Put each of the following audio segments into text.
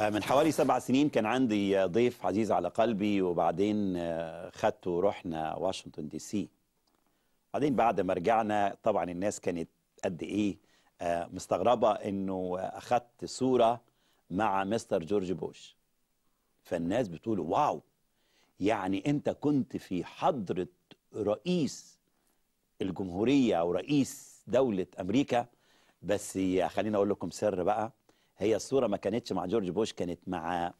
آه، من حوالي سبع سنين كان عندي ضيف عزيز على قلبي وبعدين آه، خدته ورحنا واشنطن دي سي بعدين بعد ما رجعنا طبعا الناس كانت قد ايه آه، مستغربه انه اخدت صوره مع مستر جورج بوش فالناس بتقول واو يعني انت كنت في حضره رئيس الجمهوريه او رئيس دوله امريكا بس خليني اقول لكم سر بقى هي الصورة ما كانتش مع جورج بوش كانت مع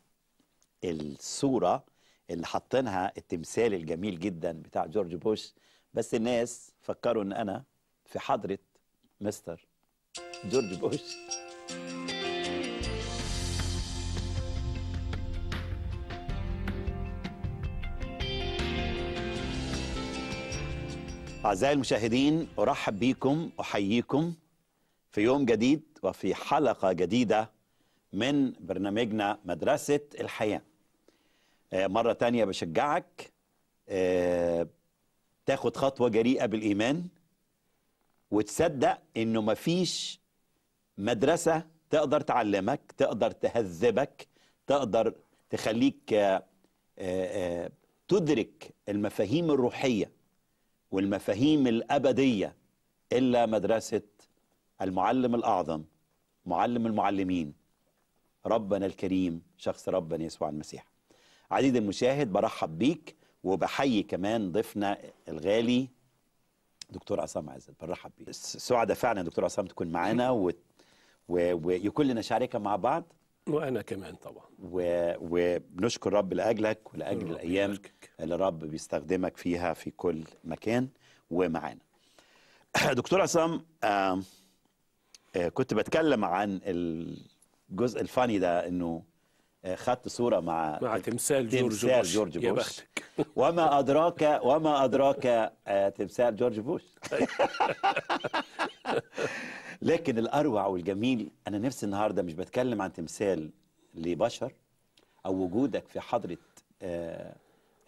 الصورة اللي حاطينها التمثال الجميل جدا بتاع جورج بوش بس الناس فكروا ان انا في حضرة مستر جورج بوش أعزائي المشاهدين أرحب بيكم أحييكم في يوم جديد وفي حلقة جديدة من برنامجنا مدرسة الحياة آه، مرة تانية بشجعك آه، تاخد خطوة جريئة بالإيمان وتصدق إنه مفيش مدرسة تقدر تعلمك تقدر تهذبك تقدر تخليك آه، تدرك المفاهيم الروحية والمفاهيم الأبدية إلا مدرسة المعلم الأعظم معلم المعلمين ربنا الكريم شخص ربنا يسوع المسيح عزيزي المشاهد برحب بيك وبحيي كمان ضيفنا الغالي دكتور عصام عزت برحب بيك سعدة فعلا دكتور عصام تكون معانا و... و... ويكون لنا شعركة مع بعض وانا كمان طبعا و... وبنشكر رب لاجلك ولاجل الايام اللي رب بيستخدمك فيها في كل مكان ومعانا دكتور عصام آه آه، كنت بتكلم عن الجزء الفاني ده انه آه، خدت صوره مع مع تمثال جورج تمثال بوش جورج بوش وما ادراك وما ادراك آه، تمثال جورج بوش لكن الاروع والجميل انا نفسي النهارده مش بتكلم عن تمثال لبشر او وجودك في حضره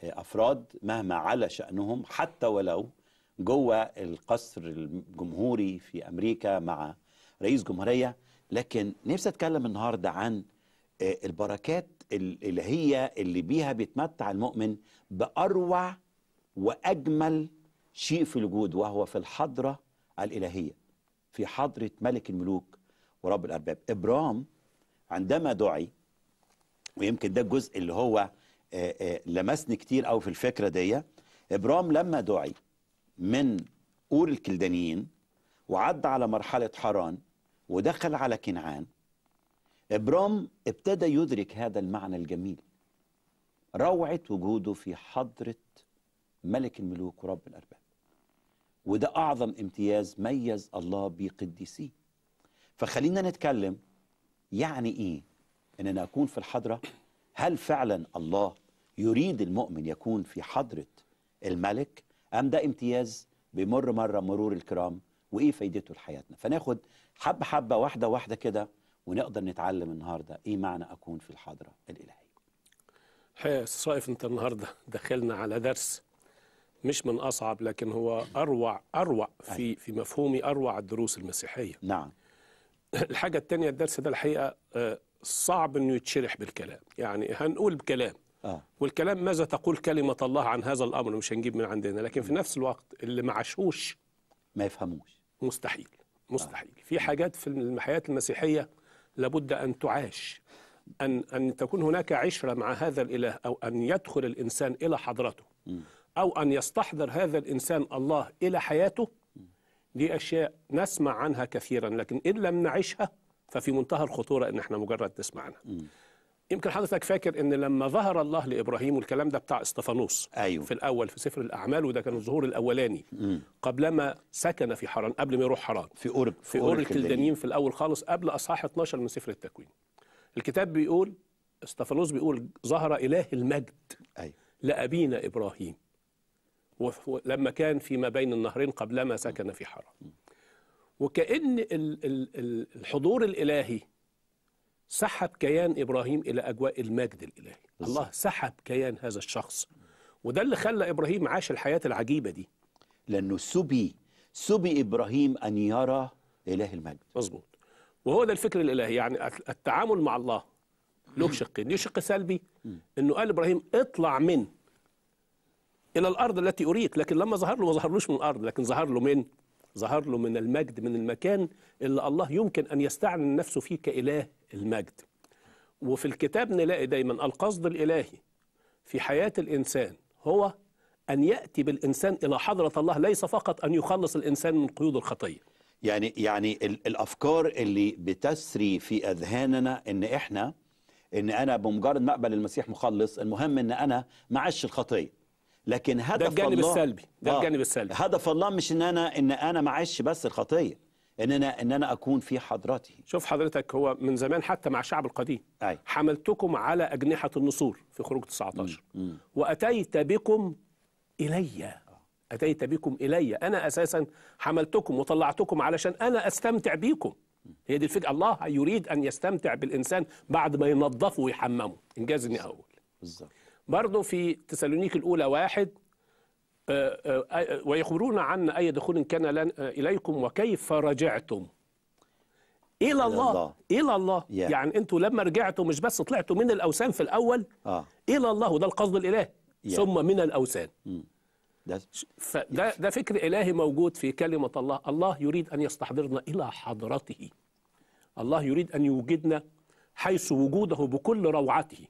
افراد مهما على شانهم حتى ولو جوه القصر الجمهوري في امريكا مع رئيس جمهوريه لكن نفسي اتكلم النهارده عن آه، البركات اللي هي اللي بيها بيتمتع المؤمن باروع واجمل شيء في الوجود وهو في الحضره الالهيه في حضره ملك الملوك ورب الارباب ابرام عندما دعي ويمكن ده الجزء اللي هو آه، آه، لمسني كتير قوي في الفكره دي ابرام لما دعي من اور الكلدانيين وعدى على مرحله حران ودخل على كنعان إبرام ابتدى يدرك هذا المعنى الجميل روعة وجوده في حضرة ملك الملوك ورب الأرباب وده أعظم امتياز ميز الله بقديسيه فخلينا نتكلم يعني إيه إن أنا أكون في الحضرة هل فعلا الله يريد المؤمن يكون في حضرة الملك أم ده امتياز بيمر مرة مرور الكرام وإيه فايدته لحياتنا فناخد حبه حبه واحده واحده كده ونقدر نتعلم النهارده ايه معنى اكون في الحضره الالهيه الحقيقه يا استاذ انت النهارده دخلنا على درس مش من اصعب لكن هو اروع اروع في أيوة. في مفهومي اروع الدروس المسيحيه نعم الحاجه الثانيه الدرس ده الحقيقه آه، صعب انه يتشرح بالكلام يعني هنقول بكلام آه. والكلام ماذا تقول كلمة الله عن هذا الأمر مش هنجيب من عندنا لكن في نفس الوقت اللي معشوش ما يفهموش مستحيل مستحيل في حاجات في الحياة المسيحية لابد أن تعاش أن أن تكون هناك عشرة مع هذا الإله أو أن يدخل الإنسان إلى حضرته أو أن يستحضر هذا الإنسان الله إلى حياته دي أشياء نسمع عنها كثيرا لكن إن لم نعيشها ففي منتهى الخطورة إن احنا مجرد نسمع عنها يمكن حضرتك فاكر ان لما ظهر الله لابراهيم والكلام ده بتاع استفانوس أيوه. في الاول في سفر الاعمال وده كان الظهور الاولاني قبل قبلما سكن في حران قبل ما يروح حران في اور في اور الكلدانيين في الاول خالص قبل اصحاح 12 من سفر التكوين الكتاب بيقول استفانوس بيقول ظهر اله المجد أيوه. لابينا ابراهيم لما كان فيما بين النهرين قبلما سكن في حران وكأن الحضور الإلهي سحب كيان ابراهيم الى اجواء المجد الالهي بالزبط. الله سحب كيان هذا الشخص وده اللي خلى ابراهيم عاش الحياه العجيبه دي لانه سبي سبي ابراهيم ان يرى اله المجد مظبوط وهو ده الفكر الالهي يعني التعامل مع الله له شقين له شق سلبي انه قال ابراهيم اطلع من الى الارض التي اريك لكن لما ظهر له ما ظهرلوش من الارض لكن ظهر له من ظهر له من المجد من المكان اللي الله يمكن أن يستعلن نفسه فيه كإله المجد وفي الكتاب نلاقي دايما القصد الإلهي في حياة الإنسان هو أن يأتي بالإنسان إلى حضرة الله ليس فقط أن يخلص الإنسان من قيود الخطية يعني يعني الافكار اللي بتسري في اذهاننا ان احنا ان انا بمجرد ما اقبل المسيح مخلص المهم ان انا معش الخطيه لكن هدف ده الجانب الله السلبي ده آه الجانب السلبي هدف الله مش ان انا ان انا معيش بس الخطيه ان انا ان انا اكون في حضرته شوف حضرتك هو من زمان حتى مع الشعب القديم أي. حملتكم على اجنحه النسور في خروج 19 مم. مم. واتيت بكم الي اتيت بكم الي انا اساسا حملتكم وطلعتكم علشان انا استمتع بيكم هي دي الفكره الله يريد ان يستمتع بالانسان بعد ما ينظفه ويحممه اني اول بالظبط برضه في تسالونيك الاولى واحد آه، آه، آه، ويخبرون عنا اي دخول كان لن اليكم وكيف رجعتم الى الله, الله. الى الله يعني انتوا لما رجعتوا مش بس طلعتوا من الاوثان في الاول آه. الى الله وده القصد الالهي ثم من الاوثان ده mm. فده ده فكر الهي موجود في كلمه الله الله يريد ان يستحضرنا الى حضرته الله يريد ان يوجدنا حيث وجوده بكل روعته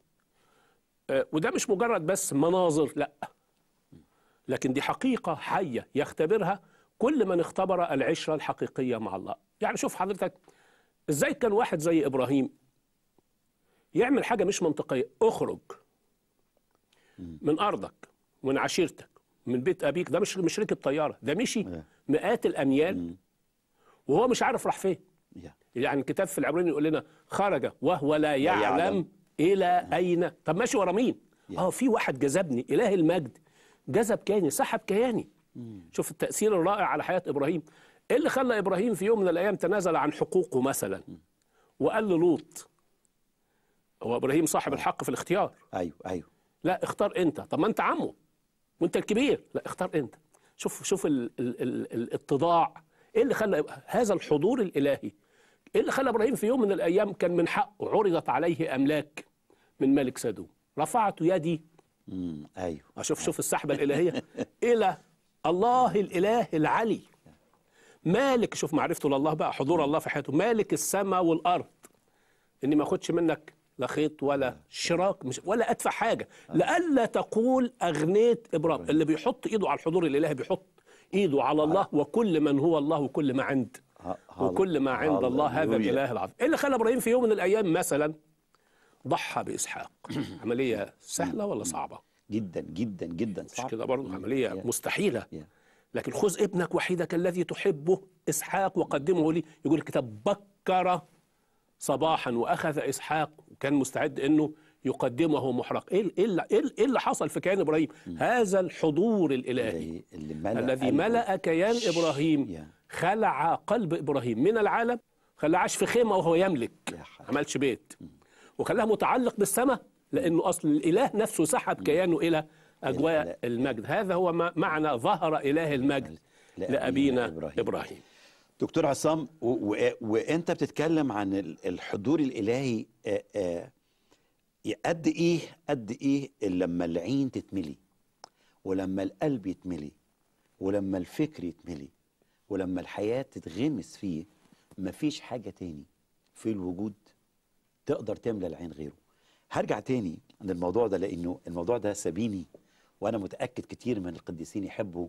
آه، وده مش مجرد بس مناظر لا لكن دي حقيقة حية يختبرها كل من اختبر العشرة الحقيقية مع الله يعني شوف حضرتك ازاي كان واحد زي إبراهيم يعمل حاجة مش منطقية اخرج من أرضك ومن عشيرتك من بيت أبيك ده مش مش ركب طيارة ده مشي مئات الأميال وهو مش عارف راح فين يعني الكتاب في العبرين يقول لنا خرج وهو لا يعلم الى اين طب ماشي ورا مين اه في واحد جذبني اله المجد جذب كياني سحب كياني شوف التاثير الرائع على حياه ابراهيم ايه اللي خلى ابراهيم في يوم من الايام تنازل عن حقوقه مثلا وقال للوط هو ابراهيم صاحب آه. الحق في الاختيار ايوه ايوه لا اختار انت طب ما انت عمه وانت الكبير لا اختار انت شوف شوف ال ال ال الاتضاع ايه اللي خلى هذا الحضور الالهي ايه اللي خلى ابراهيم في يوم من الايام كان من حقه عرضت عليه املاك من ملك سادو رفعت يدي امم ايوه اشوف شوف السحبه الالهيه الى الله الاله العلي مالك شوف معرفته لله بقى حضور الله في حياته مالك السماء والارض اني ما اخدش منك لا خيط ولا آه. شراك مش ولا ادفع حاجه آه. لئلا تقول اغنيت ابرام طيب. اللي بيحط ايده على الحضور الالهي بيحط ايده على آه. الله وكل من هو الله وكل ما عند وكل ما عند الله هذا الاله العظيم إيه اللي خلى ابراهيم في يوم من الايام مثلا ضحى باسحاق عمليه سهله ولا صعبه جدا جدا جدا صعبه مش كده برضه عمليه مستحيله لكن خذ ابنك وحيدك الذي تحبه اسحاق وقدمه لي يقول الكتاب بكر صباحا واخذ اسحاق وكان مستعد انه يقدمه محرق ايه ايه إيه, ايه اللي حصل في كيان ابراهيم هذا الحضور الالهي اللي ملأ الذي ملا كيان ابراهيم خلع قلب ابراهيم من العالم خلاه عاش في خيمه وهو يملك ما عملش بيت وخلاها متعلق بالسماء لأنه أصل الإله نفسه سحب كيانه إلى أجواء المجد هذا هو معنى ظهر إله المجد لأبينا إبراهيم, إبراهيم. دكتور عصام وانت بتتكلم عن الحضور الالهي قد ايه قد ايه لما العين تتملي ولما القلب يتملي ولما الفكر يتملي ولما الحياه تتغمس فيه مفيش حاجه تاني في الوجود تقدر تملى العين غيره هرجع تاني للموضوع ده لانه الموضوع ده سبيني وانا متاكد كتير من القديسين يحبوا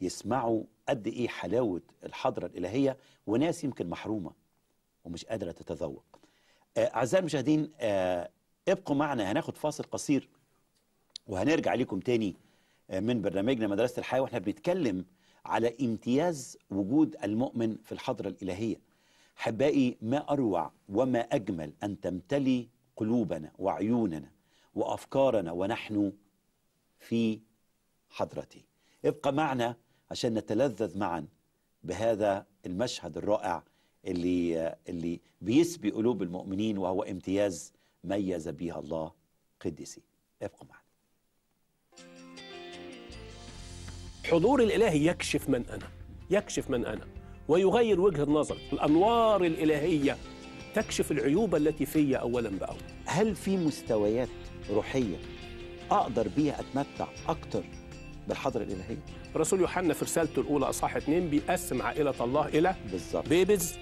يسمعوا قد ايه حلاوه الحضره الالهيه وناس يمكن محرومه ومش قادره تتذوق آه، اعزائي المشاهدين آه، ابقوا معنا هناخد فاصل قصير وهنرجع لكم تاني آه، من برنامجنا مدرسه الحياه واحنا بنتكلم على امتياز وجود المؤمن في الحضره الالهيه حبائي ما أروع وما أجمل أن تمتلي قلوبنا وعيوننا وأفكارنا ونحن في حضرتي ابقى معنا عشان نتلذذ معا بهذا المشهد الرائع اللي اللي بيسبي قلوب المؤمنين وهو امتياز ميز بها الله قدسي ابقوا معنا حضور الإلهي يكشف من أنا يكشف من أنا ويغير وجهة النظر الأنوار الإلهية تكشف العيوب التي فيا أولا بأول هل في مستويات روحية أقدر بيها أتمتع أكتر بالحضرة الإلهية الرسول يوحنا في رسالته الأولى أصحاح اثنين بيقسم عائلة الله إلى بالظبط بيبز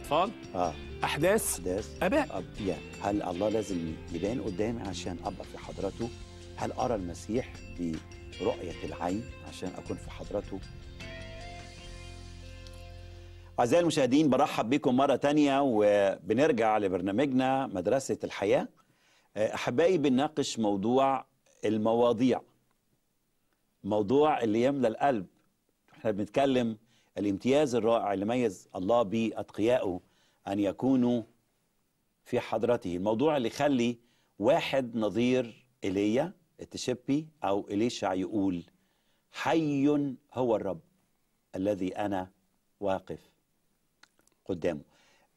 أطفال آه. أحداث أحداث أباء أب... يعني هل الله لازم يبان قدامي عشان أبقى في حضرته؟ هل أرى المسيح برؤية العين عشان أكون في حضرته؟ أعزائي المشاهدين برحب بكم مرة تانية وبنرجع لبرنامجنا مدرسة الحياة أحبائي بنناقش موضوع المواضيع موضوع اللي يملى القلب احنا بنتكلم الامتياز الرائع اللي ميز الله بأتقيائه أن يكونوا في حضرته الموضوع اللي يخلي واحد نظير إيليا التشبي أو إليشع يقول حي هو الرب الذي أنا واقف قدامه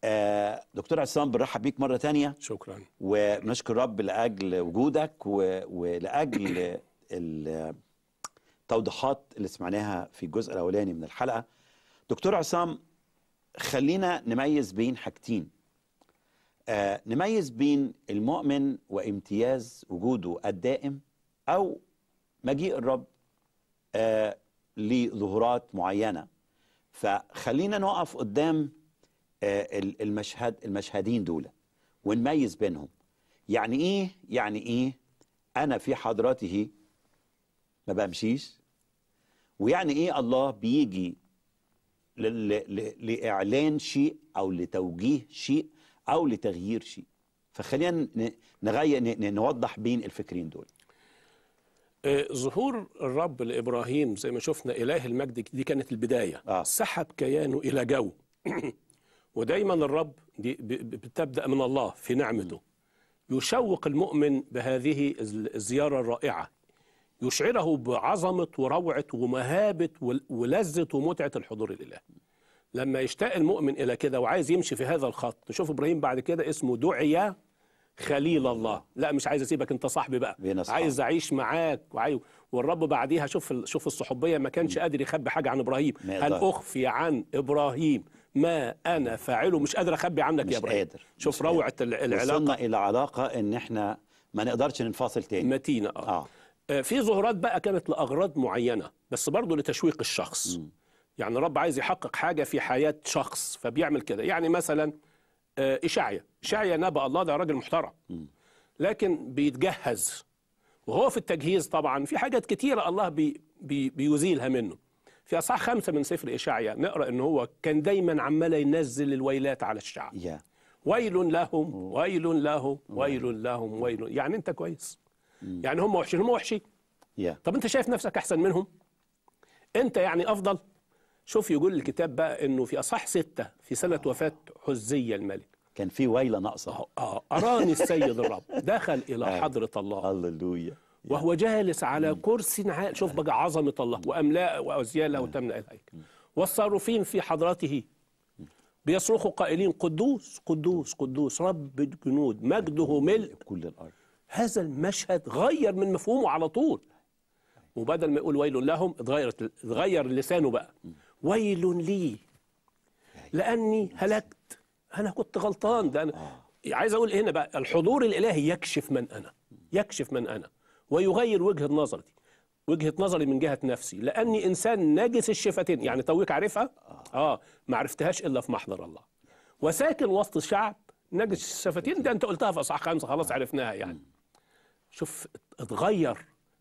آه، دكتور عصام بنرحب بيك مره ثانيه شكرا ونشكر رب لاجل وجودك ولاجل التوضيحات اللي سمعناها في الجزء الاولاني من الحلقه دكتور عصام خلينا نميز بين حاجتين آه، نميز بين المؤمن وامتياز وجوده الدائم او مجيء الرب آه، لظهورات معينه فخلينا نقف قدام آه، المشهد المشهدين دول ونميز بينهم يعني ايه يعني ايه انا في حضرته ما بمشيش ويعني ايه الله بيجي لاعلان شيء او لتوجيه شيء او لتغيير شيء فخلينا نغير نوضح بين الفكرين دول آه، ظهور الرب لابراهيم زي ما شفنا اله المجد دي كانت البدايه آه. سحب كيانه الى جو ودايما الرب دي بتبدا من الله في نعمته يشوق المؤمن بهذه الزياره الرائعه يشعره بعظمه وروعه ومهابه ولذه ومتعه الحضور الالهي لما يشتاق المؤمن الى كده وعايز يمشي في هذا الخط تشوف ابراهيم بعد كده اسمه دعي خليل الله لا مش عايز اسيبك انت صاحبي بقى عايز اعيش معاك وعايز والرب بعديها شوف شوف الصحوبيه ما كانش قادر يخبي حاجه عن ابراهيم هل اخفي عن ابراهيم ما انا فاعله مش قادر اخبي عنك يا ابراهيم قادر. شوف روعه العلاقه وصلنا الى علاقه ان احنا ما نقدرش ننفصل تاني متينه اه, آه. آه، في ظهورات بقى كانت لاغراض معينه بس برضه لتشويق الشخص م. يعني رب عايز يحقق حاجه في حياه شخص فبيعمل كده يعني مثلا آه، اشاعيه اشعيا اشعيا نبأ الله ده راجل محترم م. لكن بيتجهز وهو في التجهيز طبعا في حاجات كتيره الله بي بي بيزيلها منه في اصحاح خمسه من سفر اشعيا نقرا ان هو كان دايما عمال ينزل الويلات على الشعب yeah. ويل لهم ويل لهم ويل لهم ويل يعني انت كويس يعني هم وحشين هم وحشين yeah. طب انت شايف نفسك احسن منهم انت يعني افضل شوف يقول الكتاب بقى انه في اصحاح ستة في سنة آه. وفاة حزية الملك كان في ويلة ناقصة اه, آه، اراني السيد الرب دخل الى آه. حضرة الله هللويا وهو يعني. جالس على كرسي عال شوف يعني. بقى عظمة الله وأملاء وأزياله يعني. وتملأ الهيكل والصارفين في حضرته بيصرخوا قائلين قدوس قدوس قدوس رب الجنود مجده ملء كل الأرض هذا المشهد غير من مفهومه على طول وبدل ما يقول ويل لهم اتغيرت اتغير لسانه بقى ويل لي لاني هلكت انا كنت غلطان ده انا آه. عايز اقول هنا بقى الحضور الالهي يكشف من انا يكشف من انا ويغير وجهه نظري وجهه نظري من جهه نفسي لاني انسان ناجس الشفتين يعني تويك عارفها آه. اه ما عرفتهاش الا في محضر الله وساكن وسط الشعب ناجس الشفتين ده انت قلتها في اصحاح خمسه خلاص آه. عرفناها يعني شوف اتغير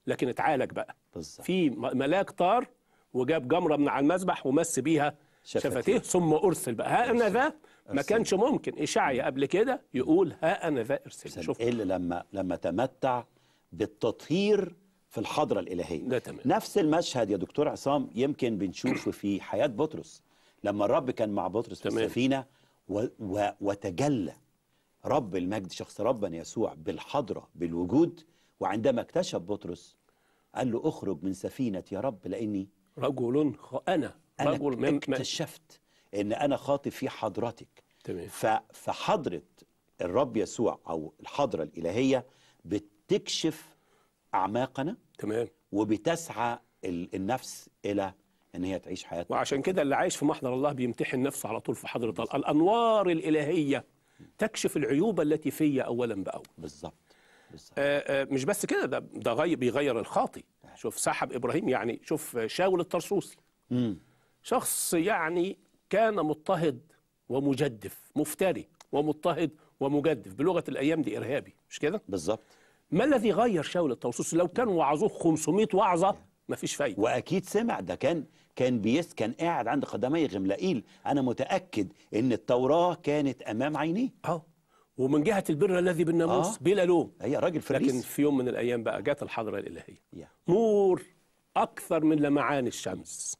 لكن اتعالج بقى في ملاك طار وجاب جمره من على المذبح ومس بيها شفتيه ثم ارسل بقى ها انا ذا ما كانش ممكن اشعيا قبل كده يقول ها انا ذا ارسل شوف الا لما لما تمتع بالتطهير في الحضرة الإلهية ده تمام. نفس المشهد يا دكتور عصام يمكن بنشوفه في حياة بطرس لما الرب كان مع بطرس في السفينة و و وتجلى رب المجد شخص ربنا يسوع بالحضرة بالوجود وعندما اكتشف بطرس قال له اخرج من سفينة يا رب لأني رجل خ... أنا رجل أنا اكتشفت إن أنا خاطب في حضرتك تمام. فحضرة الرب يسوع أو الحضرة الإلهية بت بتكشف اعماقنا تمام وبتسعى النفس الى ان هي تعيش حياتها وعشان كده اللي عايش في محضر الله بيمتحن نفسه على طول في حضره الله الانوار الالهيه تكشف العيوب التي في اولا باول بالظبط بالظبط آه، آه، مش بس كده ده ده بيغير الخاطي نعم. شوف سحب ابراهيم يعني شوف شاول الطرسوسي شخص يعني كان مضطهد ومجدف مفتري ومضطهد ومجدف بلغه الايام دي ارهابي مش كده بالظبط ما الذي غير شاول الطوسوس لو كان وعظوه 500 وعظه مفيش فايده واكيد سمع ده كان كان بيس كان قاعد عند قدمي غملائيل انا متاكد ان التوراه كانت امام عينيه اه ومن جهه البر الذي بالناموس آه. بلا لوم هي راجل فريس لكن في يوم من الايام بقى جت الحضره الالهيه يا. نور اكثر من لمعان الشمس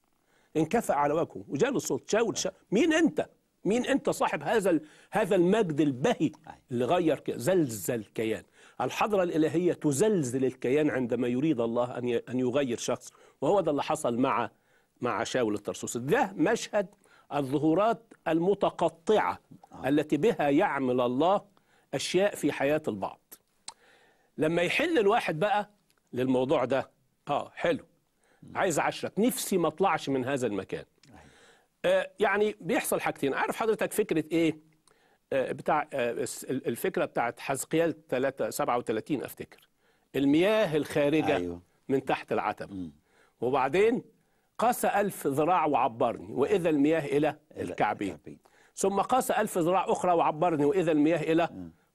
انكفأ على وجهه له صوت شاول شا... مين انت مين انت صاحب هذا ال... هذا المجد البهي اللي غير ك... زلزل كيان الحضرة الإلهية تزلزل الكيان عندما يريد الله أن أن يغير شخص وهو ده اللي حصل مع مع شاول الترسوس ده مشهد الظهورات المتقطعة آه. التي بها يعمل الله أشياء في حياة البعض لما يحل الواحد بقى للموضوع ده اه حلو عايز عشرك نفسي ما اطلعش من هذا المكان أيوة. آه يعني بيحصل حاجتين عارف حضرتك فكرة ايه آه، بتاع آه، الفكره بتاعت حزقيال 3 37 افتكر المياه الخارجه أيوة. من تحت العتب م. وبعدين قاس ألف ذراع وعبرني وإذا المياه إلى الكعبين ثم قاس ألف ذراع أخرى وعبرني وإذا المياه إلى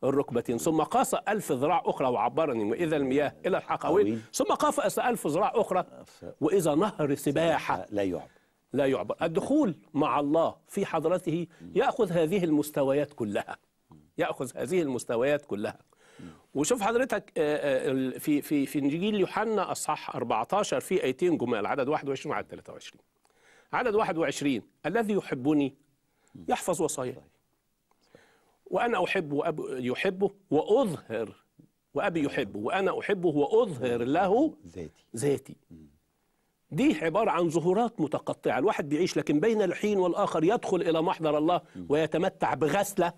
الركبتين ثم قاس ألف ذراع أخرى وعبرني وإذا المياه إلى الحقوين ثم قاس ألف ذراع أخرى وإذا نهر سباحة لا يعبر لا يعبر الدخول مع الله في حضرته يأخذ هذه المستويات كلها يأخذ هذه المستويات كلها وشوف حضرتك آه، آه، في في في انجيل يوحنا اصحاح 14 في ايتين جمال عدد 21 وعدد 23 عدد 21 الذي يحبني يحفظ وصاياي وانا احبه واب يحبه واظهر وابي يحبه وانا احبه واظهر له ذاتي ذاتي دي عبارة عن ظهورات متقطعة الواحد بيعيش لكن بين الحين والآخر يدخل إلى محضر الله ويتمتع بغسلة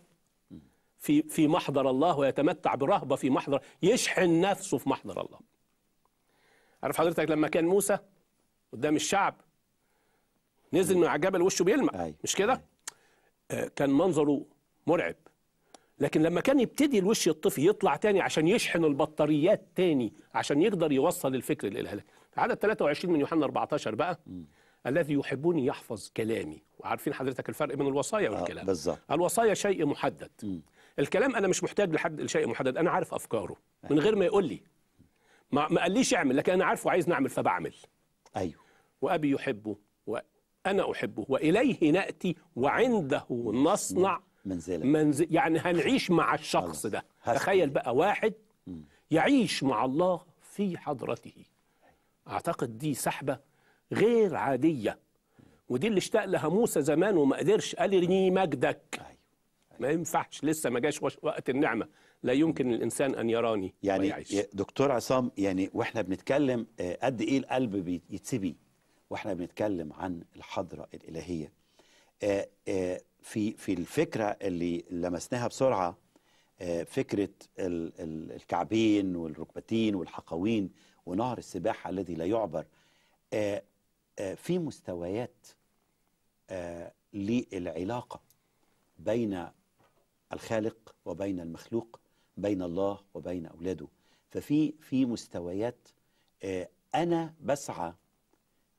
في في محضر الله ويتمتع برهبة في محضر يشحن نفسه في محضر الله عارف حضرتك لما كان موسى قدام الشعب نزل من على الجبل وشه بيلمع مش كده آه، كان منظره مرعب لكن لما كان يبتدي الوش يطفي يطلع تاني عشان يشحن البطاريات تاني عشان يقدر يوصل الفكر للإلهي عدد 23 من يوحنا 14 بقى م. الذي يحبني يحفظ كلامي وعارفين حضرتك الفرق بين الوصايا آه، والكلام آه بالظبط الوصايا شيء محدد م. الكلام انا مش محتاج لحد لشيء محدد انا عارف افكاره آه. من غير ما يقول لي ما, ما قاليش اعمل لكن انا عارفه عايز نعمل فبعمل ايوه وابي يحبه وانا احبه واليه ناتي وعنده نصنع منزلة منزل يعني هنعيش مع الشخص ده تخيل بقى واحد م. يعيش مع الله في حضرته اعتقد دي سحبه غير عاديه ودي اللي اشتاق لها موسى زمان وما قدرش قال ارني مجدك أيوة، أيوة. ما ينفعش لسه ما جاش وقت النعمه لا يمكن الانسان ان يراني يعني ويعيش. دكتور عصام يعني واحنا بنتكلم آه، قد ايه القلب بيتسبي واحنا بنتكلم عن الحضره الالهيه آه، آه، في في الفكره اللي لمسناها بسرعه فكره الكعبين والركبتين والحقوين ونهر السباحة الذي لا يعبر آه، آه، في مستويات آه، للعلاقة بين الخالق وبين المخلوق بين الله وبين أولاده ففي في مستويات أنا بسعى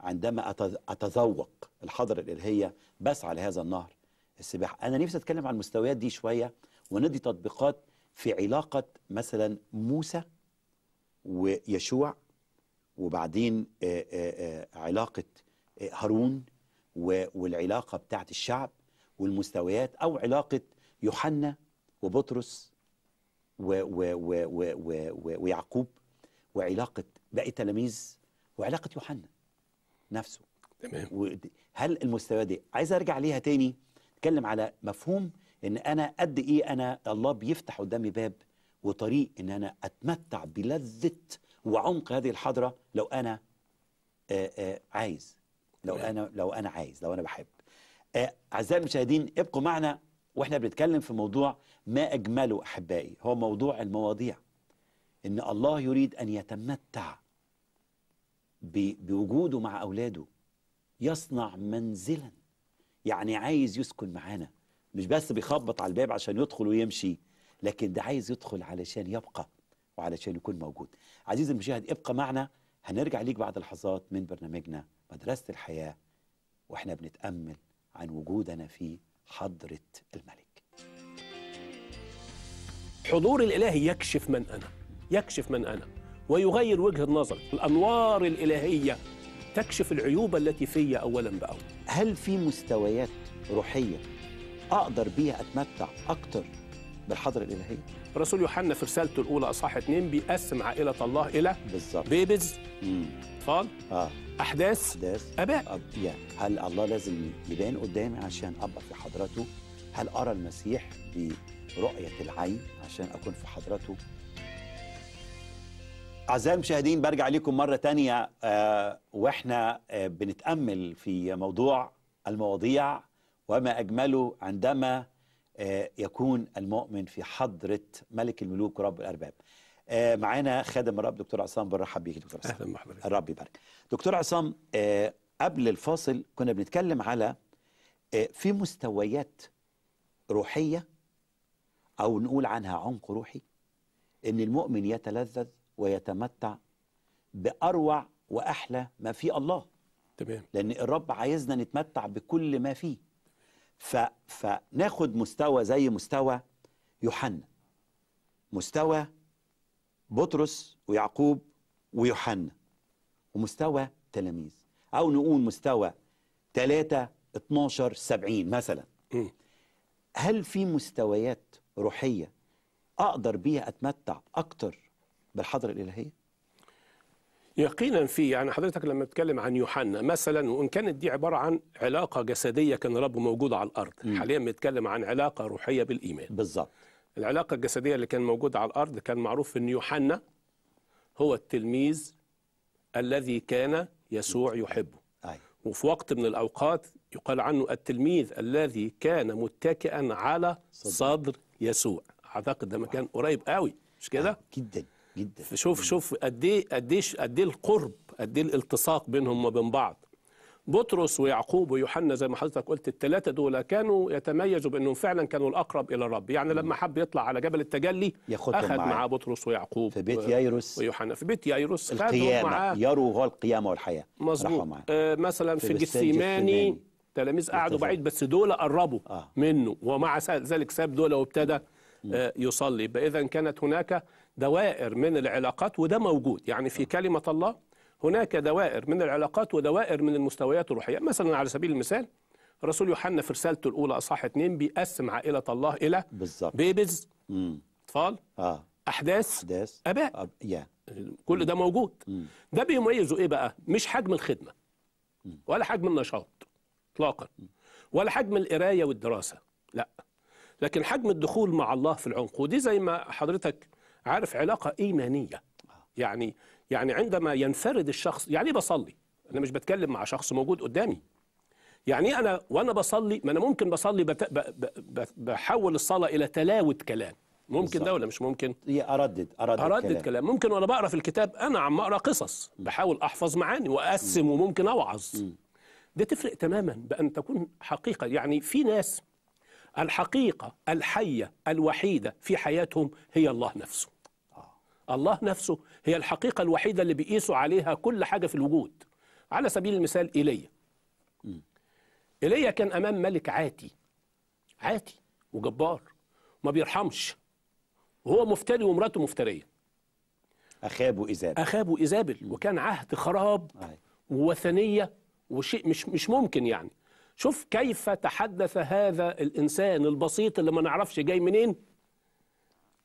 عندما أتذوق الحضرة الإلهية بسعى لهذا النهر السباحة أنا نفسي أتكلم عن المستويات دي شوية وندي تطبيقات في علاقة مثلا موسى ويشوع وبعدين آه، آه، آه، علاقة هارون والعلاقة بتاعة الشعب والمستويات أو علاقة يوحنا وبطرس ويعقوب وعلاقة باقي تلاميذ وعلاقة يوحنا نفسه تمام هل المستويات دي عايز ارجع ليها تاني اتكلم على مفهوم ان انا قد ايه انا الله بيفتح قدامي باب وطريق ان انا اتمتع بلذه وعمق هذه الحضره لو انا آه، آه، عايز لو نعم. انا لو انا عايز لو انا بحب آه، اعزائي المشاهدين ابقوا معنا واحنا بنتكلم في موضوع ما اجمله احبائي هو موضوع المواضيع ان الله يريد ان يتمتع بوجوده مع اولاده يصنع منزلا يعني عايز يسكن معانا مش بس بيخبط على الباب عشان يدخل ويمشي لكن ده عايز يدخل علشان يبقى وعلشان يكون موجود عزيزي المشاهد ابقى معنا هنرجع ليك بعد لحظات من برنامجنا مدرسة الحياة واحنا بنتأمل عن وجودنا في حضرة الملك حضور الإلهي يكشف من أنا يكشف من أنا ويغير وجهة النظر الأنوار الإلهية تكشف العيوب التي فيا أولا بأول هل في مستويات روحية أقدر بيها أتمتع أكتر بالحضر الالهي الرسول يوحنا في رسالته الاولى اصحاح اثنين بيقسم عائله الله الى بالظبط بيبز اطفال اه احداث احداث اباء أب... يعني هل الله لازم يبان قدامي عشان ابقى في حضرته؟ هل ارى المسيح برؤيه العين عشان اكون في حضرته؟ أعزائي المشاهدين برجع لكم مرة تانية آه، وإحنا آه، بنتأمل في موضوع المواضيع وما أجمله عندما آه، يكون المؤمن في حضرة ملك الملوك ورب الأرباب آه، معانا خادم الرب دكتور عصام برحب بيك دكتور عصام اهلا الرب يبارك دكتور عصام آه، قبل الفاصل كنا بنتكلم على في مستويات روحيه او نقول عنها عمق روحي ان المؤمن يتلذذ ويتمتع باروع واحلى ما في الله تمام لان الرب عايزنا نتمتع بكل ما فيه ف... فناخد مستوى زي مستوى يوحنا مستوى بطرس ويعقوب ويوحنا ومستوى تلاميذ او نقول مستوى 3 12 70 مثلا هل في مستويات روحيه اقدر بيها اتمتع اكتر بالحضره الالهيه يقينا في يعني حضرتك لما بتتكلم عن يوحنا مثلا وان كانت دي عباره عن علاقه جسديه كان الرب موجود على الارض م. حاليا بنتكلم عن علاقه روحيه بالايمان بالظبط العلاقه الجسديه اللي كان موجوده على الارض كان معروف ان يوحنا هو التلميذ الذي كان يسوع يحبه أي. وفي وقت من الاوقات يقال عنه التلميذ الذي كان متكئا على صدر يسوع اعتقد ده مكان قريب قوي مش كده آه جدا جدا شوف شوف قد ايه قد ايه قد ايه القرب قد ايه الالتصاق بينهم وبين بعض بطرس ويعقوب ويوحنا زي ما حضرتك قلت الثلاثه دول كانوا يتميزوا بانهم فعلا كانوا الاقرب الى الرب يعني لما حب يطلع على جبل التجلي اخذ معاه, معاه بطرس ويعقوب في بيت يايروس ويوحنا في بيت يايروس القيامه معاه يروا هو القيامه والحياه مظبوط آه مثلا في, في الجسيماني تلاميذ قعدوا بعيد بس دول قربوا آه. منه ومع ذلك ساب دول وابتدى آه يصلي اذا كانت هناك دوائر من العلاقات وده موجود يعني في كلمة الله هناك دوائر من العلاقات ودوائر من المستويات الروحية مثلا على سبيل المثال رسول يوحنا في رسالته الأولى أصحاح 2 بيقسم عائلة الله إلى بالظبط بيبز أطفال آه. أحداث, أحداث أباء أب... yeah. كل ده موجود مم. ده بيميزه إيه بقى؟ مش حجم الخدمة مم. ولا حجم النشاط إطلاقا ولا حجم القراية والدراسة لا لكن حجم الدخول مع الله في العمق ودي زي ما حضرتك عارف علاقه ايمانيه يعني يعني عندما ينفرد الشخص يعني ايه بصلي انا مش بتكلم مع شخص موجود قدامي يعني إيه انا وانا بصلي ما انا ممكن بصلي بت... ب... ب... بحول الصلاه الى تلاوه كلام ممكن ده ولا مش ممكن اردد اردد, أردد كلام. كلام ممكن وانا بقرا في الكتاب انا عم اقرا قصص بحاول احفظ معاني واقسم وممكن اوعظ ده تفرق تماما بان تكون حقيقه يعني في ناس الحقيقة الحية الوحيدة في حياتهم هي الله نفسه آه. الله نفسه هي الحقيقة الوحيدة اللي بيقيسوا عليها كل حاجة في الوجود على سبيل المثال إيليا إيليا كان أمام ملك عاتي عاتي وجبار ما بيرحمش وهو مفتري ومراته مفترية أخاب إيزابل أخاب إيزابل وكان عهد خراب ووثنية وشيء مش مش ممكن يعني شوف كيف تحدث هذا الإنسان البسيط اللي ما نعرفش جاي منين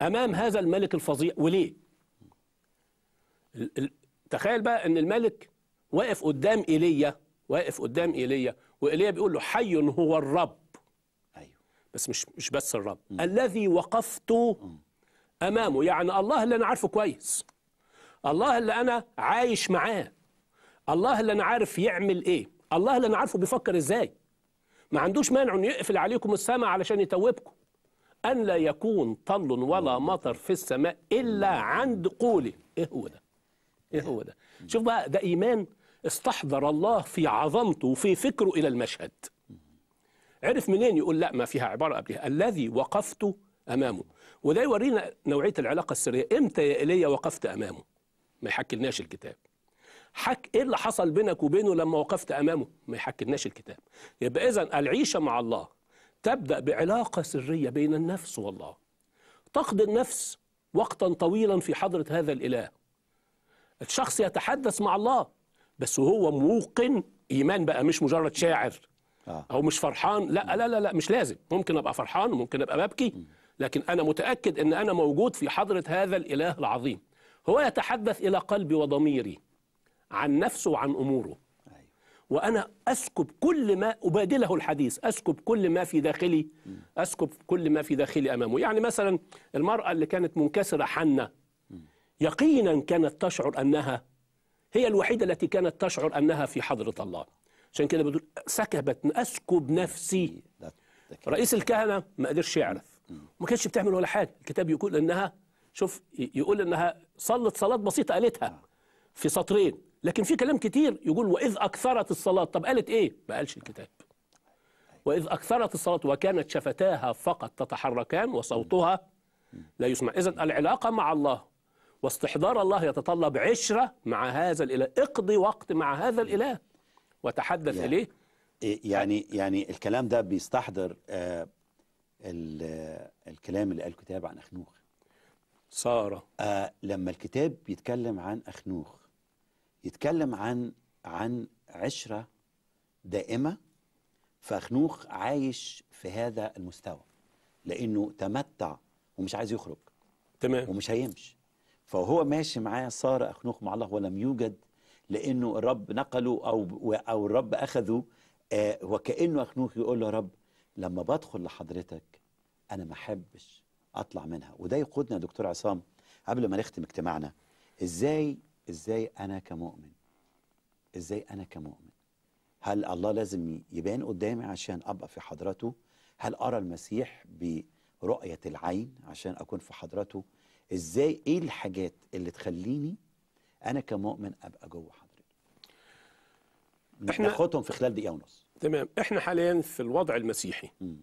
أمام هذا الملك الفظيع وليه تخيل بقى أن الملك واقف قدام إيليا واقف قدام إيليا وإيليا بيقول له حي هو الرب أيوه. بس مش مش بس الرب م. الذي وقفت أمامه يعني الله اللي أنا عارفه كويس الله اللي أنا عايش معاه الله اللي أنا عارف يعمل إيه الله اللي أنا عارفه بيفكر إزاي ما عندوش مانع انه يقفل عليكم السماء علشان يتوبكم ان لا يكون طل ولا مطر في السماء الا عند قوله ايه هو ده ايه هو ده شوف بقى ده ايمان استحضر الله في عظمته وفي فكره الى المشهد عرف منين يقول لا ما فيها عباره قبلها الذي وقفت امامه وده يورينا نوعيه العلاقه السريه امتى يا ايليا وقفت امامه ما يحكي لناش الكتاب حك ايه اللي حصل بينك وبينه لما وقفت امامه ما يحكناش الكتاب يبقى اذا العيشه مع الله تبدا بعلاقه سريه بين النفس والله تقضي النفس وقتا طويلا في حضره هذا الاله الشخص يتحدث مع الله بس وهو موقن ايمان بقى مش مجرد شاعر آه. او مش فرحان لا لا لا, لا مش لازم ممكن ابقى فرحان وممكن ابقى ببكي لكن انا متاكد ان انا موجود في حضره هذا الاله العظيم هو يتحدث الى قلبي وضميري عن نفسه وعن أموره أيوة. وأنا أسكب كل ما أبادله الحديث أسكب كل ما في داخلي أسكب كل ما في داخلي أمامه يعني مثلا المرأة اللي كانت منكسرة حنة يقينا كانت تشعر أنها هي الوحيدة التي كانت تشعر أنها في حضرة الله عشان كده بتقول سكبت أسكب نفسي إيه، رئيس الكهنة ما قدرش يعرف ما كانتش بتعمل ولا حاجة الكتاب يقول أنها شوف يقول أنها صلت صلاة بسيطة قالتها آه. في سطرين لكن في كلام كتير يقول واذ اكثرت الصلاه طب قالت ايه ما قالش الكتاب واذ اكثرت الصلاه وكانت شفتاها فقط تتحركان وصوتها لا يسمع اذا العلاقه مع الله واستحضار الله يتطلب عشره مع هذا الاله اقضي وقت مع هذا الاله وتحدث يعني اليه إيه، يعني يعني الكلام ده بيستحضر آه الكلام اللي قال الكتاب عن اخنوخ ساره آه لما الكتاب بيتكلم عن اخنوخ يتكلم عن عن عشره دائمه فخنوخ عايش في هذا المستوى لانه تمتع ومش عايز يخرج تمام ومش هيمشي فهو ماشي معاه صار اخنوخ مع الله ولم يوجد لانه الرب نقله او او الرب اخذه آه وكانه اخنوخ يقول له يا رب لما بدخل لحضرتك انا ما احبش اطلع منها وده يقودنا يا دكتور عصام قبل ما نختم اجتماعنا ازاي ازاي انا كمؤمن ازاي انا كمؤمن هل الله لازم يبان قدامي عشان ابقى في حضرته هل ارى المسيح برؤيه العين عشان اكون في حضرته ازاي ايه الحاجات اللي تخليني انا كمؤمن ابقى جوه حضرته احنا ناخدهم في خلال دقيقه ونص تمام احنا حاليا في الوضع المسيحي م.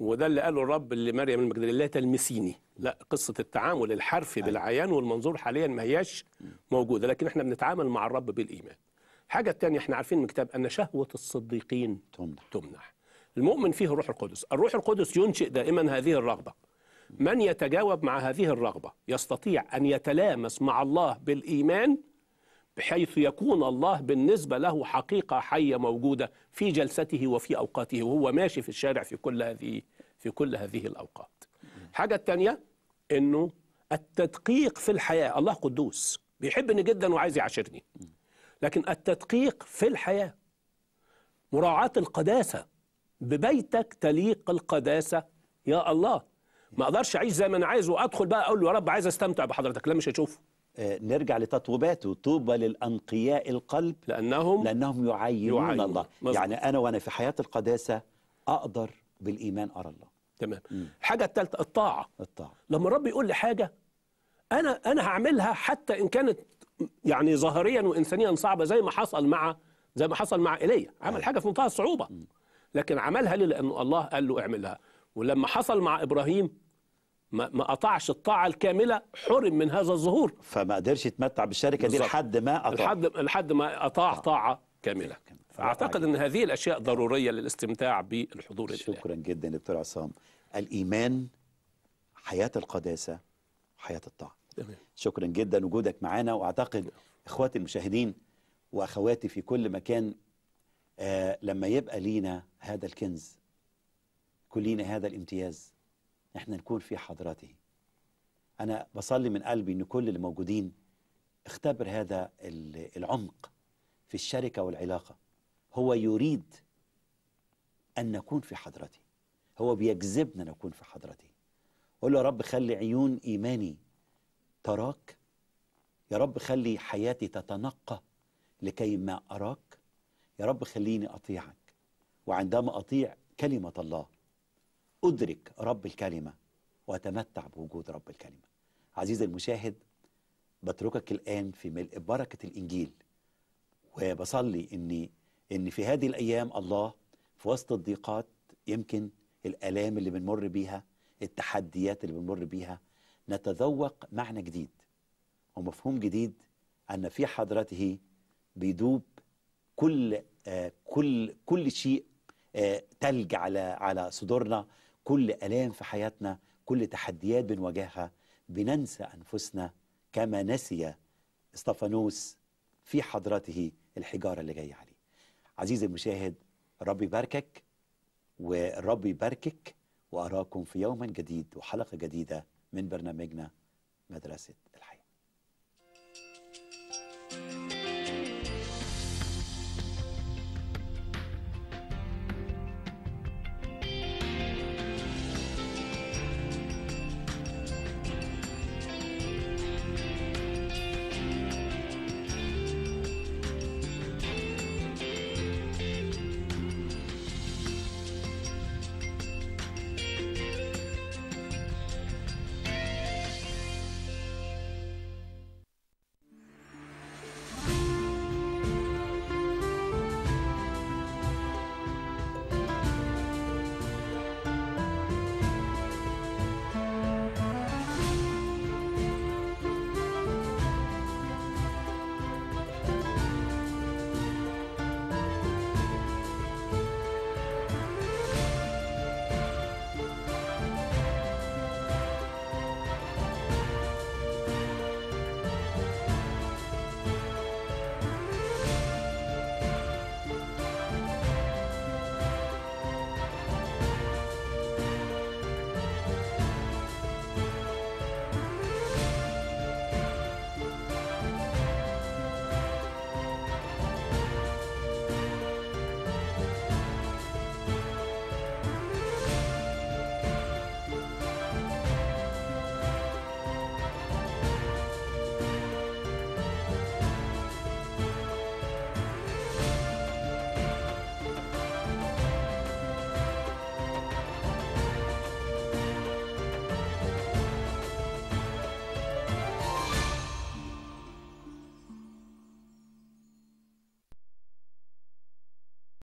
وده اللي قاله الرب لمريم المجدليه لا تلمسيني لا قصه التعامل الحرفي أيوة. بالعيان والمنظور حاليا ما هياش موجوده لكن احنا بنتعامل مع الرب بالايمان الحاجه الثانيه احنا عارفين من كتاب ان شهوه الصديقين تمنح تمنح المؤمن فيه الروح القدس الروح القدس ينشئ دائما هذه الرغبه من يتجاوب مع هذه الرغبه يستطيع ان يتلامس مع الله بالايمان بحيث يكون الله بالنسبة له حقيقة حية موجودة في جلسته وفي أوقاته وهو ماشي في الشارع في كل هذه في كل هذه الأوقات حاجة الثانية أنه التدقيق في الحياة الله قدوس بيحبني جدا وعايز يعاشرني لكن التدقيق في الحياة مراعاة القداسة ببيتك تليق القداسة يا الله ما اقدرش اعيش زي ما انا عايز وادخل بقى اقول له يا رب عايز استمتع بحضرتك لا مش هشوفه آه، نرجع لتطوباته طوبى للأنقياء القلب لأنهم لأنهم يعينون يعينون الله مزبوط. يعني أنا وأنا في حياة القداسة أقدر بالإيمان أرى الله تمام الحاجة الثالثة الطاعة الطاعة لما الرب يقول لي حاجة أنا أنا هعملها حتى إن كانت يعني ظاهريا وإنسانيا صعبة زي ما حصل مع زي ما حصل مع إيليا عمل أيوة. حاجة في منتهى الصعوبة لكن عملها ليه لأنه الله قال له اعملها ولما حصل مع إبراهيم ما ما قطعش الطاعه الكامله حرم من هذا الظهور فما قدرش يتمتع بالشركه بالزبط. دي لحد ما اطاع لحد لحد ما اطاع آه. طاعه كامله فاعتقد ان هذه الاشياء ضروريه للاستمتاع بالحضور شكرا الإلهي. جدا دكتور عصام الايمان حياه القداسه حياه الطاعه شكرا جدا وجودك معانا واعتقد اخواتي المشاهدين واخواتي في كل مكان آه لما يبقى لينا هذا الكنز كلينا هذا الامتياز احنا نكون في حضرته انا بصلي من قلبي ان كل اللي موجودين اختبر هذا العمق في الشركه والعلاقه هو يريد ان نكون في حضرته هو بيجذبنا نكون في حضرته قول له يا رب خلي عيون ايماني تراك يا رب خلي حياتي تتنقى لكي ما اراك يا رب خليني اطيعك وعندما اطيع كلمه الله أدرك رب الكلمة وأتمتع بوجود رب الكلمة عزيزي المشاهد بتركك الآن في ملء بركة الإنجيل وبصلي إن إن في هذه الأيام الله في وسط الضيقات يمكن الآلام اللي بنمر بيها التحديات اللي بنمر بيها نتذوق معنى جديد ومفهوم جديد أن في حضرته بيدوب كل آه كل كل شيء آه تلج على على صدورنا كل الام في حياتنا كل تحديات بنواجهها بننسى انفسنا كما نسي اسطفانوس في حضرته الحجاره اللي جايه عليه عزيزي المشاهد ربي يباركك وربي يباركك واراكم في يوم جديد وحلقه جديده من برنامجنا مدرسه الحياه